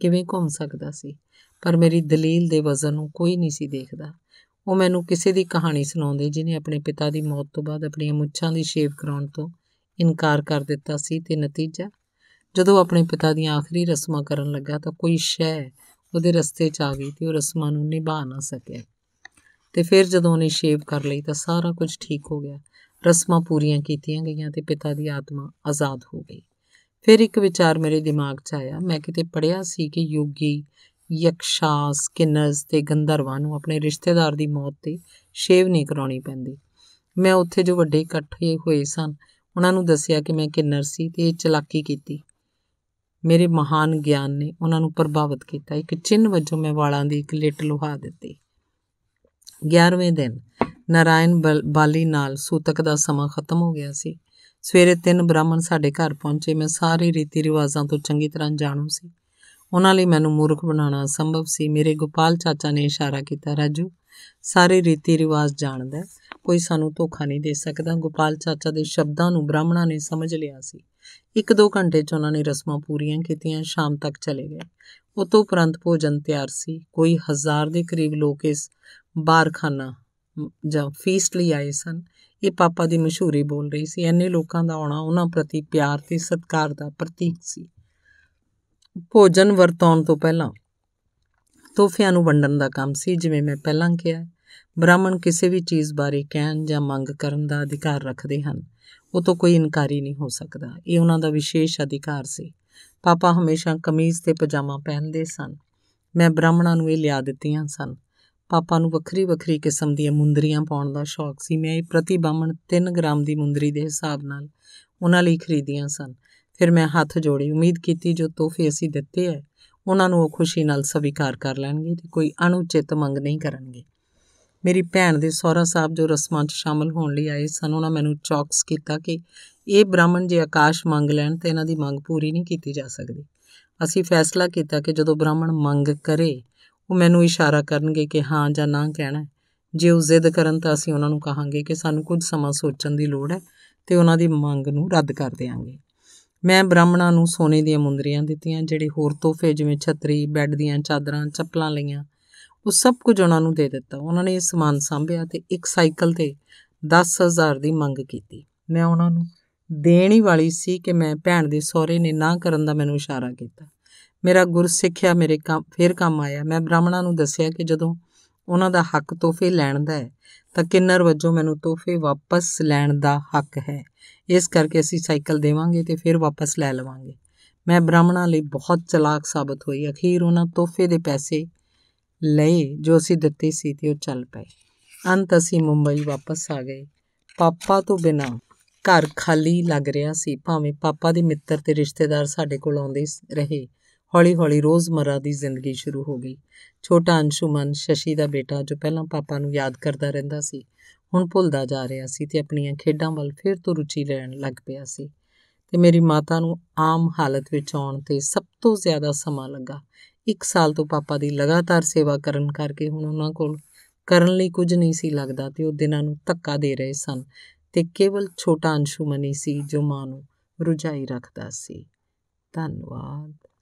ਕਿਵੇਂ ਘੁੰਮ ਸਕਦਾ ਸੀ ਪਰ ਮੇਰੀ ਦਲੀਲ ਦੇ ਵਜ਼ਨ ਨੂੰ ਕੋਈ ਨਹੀਂ ਸੀ ਦੇਖਦਾ ਉਹ ਮੈਨੂੰ ਕਿਸੇ ਦੀ ਕਹਾਣੀ ਸੁਣਾਉਂਦੇ ਜਿਨੇ ਆਪਣੇ ਪਿਤਾ ਦੀ ਮੌਤ ਤੋਂ ਬਾਅਦ ਆਪਣੀਆਂ ਮੁੱਛਾਂ ਦੀ ਸ਼ੇਵ ਕਰਾਉਣ ਤੋਂ ਇਨਕਾਰ ਕਰ ਦਿੱਤਾ ਸੀ ਤੇ ਨਤੀਜਾ ਜਦੋਂ ਆਪਣੇ ਪਿਤਾ ਦੀਆਂ ਆਖਰੀ ਰਸਮਾਂ ਕਰਨ ਲੱਗਾ ਤਾਂ ਕੋਈ ਸ਼ੈ ਉਹਦੇ ਰਸਤੇ 'ਚ ਆ ਗਈ ਤੇ ਉਹ ਰਸਮਾਂ ਨੂੰ ਨਿਭਾ ਨਾ ਸਕਿਆ ਤੇ ਫਿਰ ਜਦੋਂ ਉਹਨੇ ਸ਼ੇਵ ਕਰ ਲਈ ਤਾਂ ਸਾਰਾ ਕੁਝ ਠੀਕ ਹੋ ਗਿਆ ਰਸਮਾਂ ਪੂਰੀਆਂ ਕੀਤੀਆਂ ਗਈਆਂ ਤੇ ਪਿਤਾ ਦੀ ਆਤਮਾ ਆਜ਼ਾਦ ਹੋ ਗਈ ਫਿਰ ਇੱਕ ਵਿਚਾਰ ਮੇਰੇ ਦਿਮਾਗ 'ਚ ਆਇਆ ਮੈਂ ਕਿਤੇ ਪੜਿਆ ਸੀ ਕਿ ਯੋਗੀ ਯਕਸ਼ਾਸ ਕਿਨਰਸ ਤੇ ਗੰਧਰਵਾਂ ਨੂੰ ਆਪਣੇ ਰਿਸ਼ਤੇਦਾਰ ਦੀ ਮੌਤ ਤੇ ਸ਼ੇਵ ਨਹੀਂ ਕਰਾਉਣੀ ਪੈਂਦੀ ਮੈਂ ਉੱਥੇ ਜੋ ਵੱਡੇ ਇਕੱਠੇ ਹੋਏ ਸਨ ਉਹਨਾਂ ਨੂੰ ਦੱਸਿਆ ਕਿ ਮੈਂ ਕਿਨਰ ਸੀ ਤੇ ਇਹ ਚਲਾਕੀ ਕੀਤੀ ਮੇਰੇ ਮਹਾਨ ਗਿਆਨ ਨੇ ਉਹਨਾਂ ਨੂੰ ਪ੍ਰਭਾਵਿਤ ਕੀਤਾ ਇੱਕ ਚਿੰਨ ਵਜੋਂ ਮੈਂ ਵਾਲਾਂ ਦੀ ਇੱਕ ਲਿਟ ਲੁਹਾ ਦਿੱਤੀ 11ਵੇਂ ਦਿਨ ਨਾਰਾਇਣ ਬਾਲੀ ਨਾਲ ਸੂਤਕ ਦਾ ਸਮਾਂ ਖਤਮ ਹੋ ਗਿਆ ਸੀ ਸਵੇਰੇ ਤਿੰਨ ਬ੍ਰਾਹਮਣ ਸਾਡੇ ਘਰ ਪਹੁੰਚੇ ਮੈਂ ਸਾਰੇ ਰੀਤੀ ਰਿਵਾਜ਼ਾਂ ਤੋਂ ਚੰਗੀ ਤਰ੍ਹਾਂ ਜਾਣੂ ਸੀ ਉਹਨਾਂ ਲਈ ਮੈਨੂੰ ਮੂਰਖ ਬਣਾਉਣਾ ਸੰਭਵ ਸੀ ਮੇਰੇ ਗੋਪਾਲ ਚਾਚਾ ਨੇ ਇਸ਼ਾਰਾ ਕੀਤਾ ਰਾਜੂ ਸਾਰੇ ਰੀਤੀ ਰਿਵਾਜ ਜਾਣਦਾ ਕੋਈ ਸਾਨੂੰ ਧੋਖਾ ਨਹੀਂ ਦੇ ਸਕਦਾ ਗੋਪਾਲ ਚਾਚਾ ਦੇ ਸ਼ਬਦਾਂ ਨੂੰ ਬ੍ਰਾਹਮਣਾ ਨੇ ਸਮਝ ਲਿਆ ਸੀ ਇੱਕ ਦੋ ਘੰਟੇ 'ਚ ਉਹਨਾਂ ਨੇ ਰਸਮਾਂ ਪੂਰੀਆਂ ਕੀਤੀਆਂ ਸ਼ਾਮ ਤੱਕ ਚਲੇ ਗਏ ਉਸ ਤੋਂ ਉਪਰੰਤ ਭੋਜਨ ਤਿਆਰ ਸੀ ਕੋਈ ਹਜ਼ਾਰ ਦੇ ਕਰੀਬ ਲੋਕ ਇਸ ਬਾਰਖਾਨਾ ਜਾਂ ਫੀਸਟ ਲਈ ਆਏ ਸਨ ਇਹ ਪਾਪਾ ਦੀ ਮਸ਼ਹੂਰੀ ਬੋਲ ਰਹੀ ਸੀ ਐਨੇ ਲੋਕਾਂ ਦਾ ਆਉਣਾ ਉਹਨਾਂ ਪ੍ਰਤੀ ਪਿਆਰ ਤੇ ਸਤਿਕਾਰ ਦਾ ਪ੍ਰਤੀਕ ਸੀ ਭੋਜਨ ਵਰਤਾਉਣ ਤੋਂ ਪਹਿਲਾਂ ਤੋਹਫਿਆਂ ਨੂੰ ਵੰਡਣ ਦਾ ਕੰਮ ਸੀ ਜਿਵੇਂ ਮੈਂ ਪਹਿਲਾਂ ਕਿਹਾ ਬ੍ਰਾਹਮਣ ਕਿਸੇ ਵੀ ਚੀਜ਼ ਬਾਰੇ ਕਹਿਣ ਜਾਂ ਮੰਗ ਕਰਨ ਦਾ ਅਧਿਕਾਰ ਰੱਖਦੇ ਹਨ ਉਹ ਤੋਂ ਕੋਈ ਇਨਕਾਰੀ ਨਹੀਂ ਹੋ ਸਕਦਾ ਇਹ ਉਹਨਾਂ ਦਾ ਵਿਸ਼ੇਸ਼ ਅਧਿਕਾਰ ਸੀ ਪਾਪਾ ਹਮੇਸ਼ਾ ਕਮੀਜ਼ ਤੇ ਪਜਾਮਾ ਪਹਿਨਦੇ ਸਨ ਮੈਂ ਬ੍ਰਾਹਮਣਾਂ ਨੂੰ ਇਹ ਲਿਆ ਦਿੱਤੀਆਂ ਸਨ ਪਾਪਾ ਨੂੰ ਵੱਖਰੀ ਵੱਖਰੀ ਕਿਸਮ ਦੀਆਂ ਮੁੰਦਰੀਆਂ ਪਾਉਣ ਦਾ ਸ਼ੌਕ ਸੀ ਮੈਂ ਇਹ ਪ੍ਰਤੀ ਬਾਹਮਣ 3 ਗ੍ਰਾਮ ਦੀ ਮੁੰਦਰੀ ਦੇ ਹਿਸਾਬ ਨਾਲ ਉਹਨਾਂ ਲਈ ਖਰੀਦੀਆਂ ਸਨ ਫਿਰ ਮੈਂ ਹੱਥ ਜੋੜੀ ਉਮੀਦ ਕੀਤੀ ਜੋ ਤੋਹਫੇ ਅਸੀਂ ਦਿੱਤੇ ਐ ਉਹਨਾਂ ਨੂੰ ਉਹ ਖੁਸ਼ੀ ਨਾਲ ਸਵੀਕਾਰ ਕਰ ਲੈਣਗੇ ਤੇ ਕੋਈ ਅਣਉਚਿਤ ਮੰਗ ਨਹੀਂ ਕਰਨਗੇ ਮੇਰੀ ਭੈਣ ਦੇ ਸਹੁਰਾ ਸਾਹਿਬ ਜੋ ਰਸਮਾਂ 'ਚ ਸ਼ਾਮਲ ਹੋਣ ਲਈ ਆਏ ਸਨ ਉਹਨਾਂ ਮੈਨੂੰ ਚੌਕਸ ਕੀਤਾ ਕਿ ਇਹ ਬ੍ਰਾਹਮਣ ਜੇ ਆਕਾਸ਼ ਮੰਗ ਲੈਣ ਤੇ ਇਹਨਾਂ ਦੀ ਮੰਗ ਪੂਰੀ ਨਹੀਂ ਕੀਤੀ ਜਾ ਸਕਦੀ ਅਸੀਂ ਫੈਸਲਾ ਕੀਤਾ ਕਿ ਜਦੋਂ ਬ੍ਰਾਹਮਣ ਮੰਗ ਕਰੇ ਉਹ ਮੈਨੂੰ ਇਸ਼ਾਰਾ ਕਰਨਗੇ ਕਿ ਹਾਂ ਜਾਂ ਨਾ ਕਹਿਣਾ ਜੇ ਉਹ ਜ਼ਿੱਦ ਕਰਨ ਤਾਂ ਅਸੀਂ ਉਹਨਾਂ ਨੂੰ ਕਹਾਂਗੇ ਕਿ ਸਾਨੂੰ ਕੁਝ ਸਮਾਂ ਸੋਚਣ ਦੀ ਲੋੜ ਹੈ ਤੇ ਉਹਨਾਂ ਦੀ ਮੰਗ ਨੂੰ ਰੱਦ ਕਰ ਦੇਵਾਂਗੇ ਮੈਂ ਬ੍ਰਾਹਮਣਾਂ ਨੂੰ ਸੋਨੇ ਦੀਆਂ ਮੁੰਦਰੀਆਂ ਦਿੱਤੀਆਂ ਜਿਹੜੇ ਹੋਰ ਤੋਹਫੇ ਜਿਵੇਂ ਛਤਰੀ ਬੈੱਡ ਦੀਆਂ ਚਾਦਰਾਂ ਚੱਪਲਾਂ ਲਈਆਂ ਉਹ ਸਭ ਕੁਝ ਉਹਨਾਂ ਨੂੰ ਦੇ ਦਿੱਤਾ ਉਹਨਾਂ ਨੇ ਇਹ ਸਮਾਨ ਸੰਭਿਆ ਤੇ ਇੱਕ ਸਾਈਕਲ ਤੇ 10000 ਦੀ ਮੰਗ ਕੀਤੀ ਮੈਂ ਉਹਨਾਂ ਨੂੰ ਦੇਣ ਹੀ ਵਾਲੀ ਸੀ ਕਿ ਮੈਂ ਭੈਣ ਦੇ ਸਹੁਰੇ ਨੇ ਨਾ ਕਰਨ ਦਾ ਮੈਨੂੰ ਇਸ਼ਾਰਾ ਕੀਤਾ ਮੇਰਾ ਗੁਰ ਸਿੱਖਿਆ ਮੇਰੇ ਕੰਮ ਫੇਰ ਕੰਮ ਆਇਆ ਮੈਂ ਬ੍ਰਾਹਮਣਾਂ ਨੂੰ ਦੱਸਿਆ ਕਿ ਜਦੋਂ ਉਹਨਾਂ ਦਾ ਹੱਕ ਤੋਹਫੇ ਲੈਣ ਦਾ ਹੈ ਤਾਂ ਕਿੰਨਰ ਵਜੋਂ ਮੈਨੂੰ ਤੋਹਫੇ ਵਾਪਸ ਲੈਣ ਦਾ ਹੱਕ ਹੈ ਇਸ ਕਰਕੇ ਅਸੀਂ ਸਾਈਕਲ ਦੇਵਾਂਗੇ ਤੇ ਫਿਰ ਵਾਪਸ ਲੈ ਲਵਾਂਗੇ ਮੈਂ ਬ੍ਰਾਹਮਣਾਂ ਲਈ ਬਹੁਤ ਚਲਾਕ ਸਾਬਤ ਹੋਈ ਅਖੀਰ ਉਹਨਾਂ ਤੋਹਫੇ ਦੇ ਪੈਸੇ ਲਏ ਜੋ ਅਸੀਂ ਦਿੱਤੇ ਸੀ ਤੇ ਉਹ ਚੱਲ ਪਏ ਅੰਤ ਅਸੀਂ ਮੁੰਬਈ ਵਾਪਸ ਆ ਗਏ ਪਾਪਾ ਤੋਂ ਬਿਨਾ ਘਰ ਖਾਲੀ ਲੱਗ ਰਿਹਾ ਸੀ ਭਾਵੇਂ ਪਾਪਾ ਦੇ ਮਿੱਤਰ ਤੇ ਰਿਸ਼ਤੇਦਾਰ ਸਾਡੇ ਕੋਲ ਆਉਂਦੇ ਰਹੇ ਹੌਲੀ-ਹੌਲੀ ਰੋਜ਼ਮਰਾ ਦੀ ਜ਼ਿੰਦਗੀ ਸ਼ੁਰੂ ਹੋ ਗਈ ਛੋਟਾ ਅੰਸ਼ੂਮਨ ਸ਼ਸ਼ੀ ਦਾ ਬੇਟਾ ਜੋ ਪਹਿਲਾਂ ਪਾਪਾ ਨੂੰ ਯਾਦ ਕਰਦਾ ਰਹਿੰਦਾ ਸੀ ਹੁਣ ਭੁੱਲਦਾ ਜਾ ਰਿਹਾ ਸੀ ਤੇ ਆਪਣੀਆਂ ਖੇਡਾਂ ਵੱਲ ਫਿਰ ਤੋਂ ਰੁਚੀ ਲੈਣ ਲੱਗ ਪਿਆ ਸੀ ਤੇ ਮੇਰੀ ਮਾਤਾ ਨੂੰ ਆਮ ਹਾਲਤ ਵਿੱਚ ਆਉਣ ਤੇ ਸਭ ਤੋਂ ਜ਼ਿਆਦਾ ਸਮਾਂ ਲੱਗਾ ਇੱਕ ਸਾਲ ਤੋਂ ਪਾਪਾ ਦੀ ਲਗਾਤਾਰ ਸੇਵਾ ਕਰਨ ਕਰਕੇ ਹੁਣ ਉਹਨਾਂ ਕੋਲ ਕਰਨ ਲਈ ਕੁਝ ਨਹੀਂ ਸੀ ਲੱਗਦਾ ਤੇ ਉਹ ਦਿਨਾਂ ਨੂੰ ਧੱਕਾ ਦੇ ਰਹੇ ਸਨ ਤੇ ਕੇਵਲ ਛੋਟਾ ਅੰਸ਼ੂ ਮਨੀ ਸੀ ਜੋ ਮਾਂ ਨੂੰ ਰੁਝਾਈ ਰੱਖਦਾ ਸੀ ਧੰਨਵਾਦ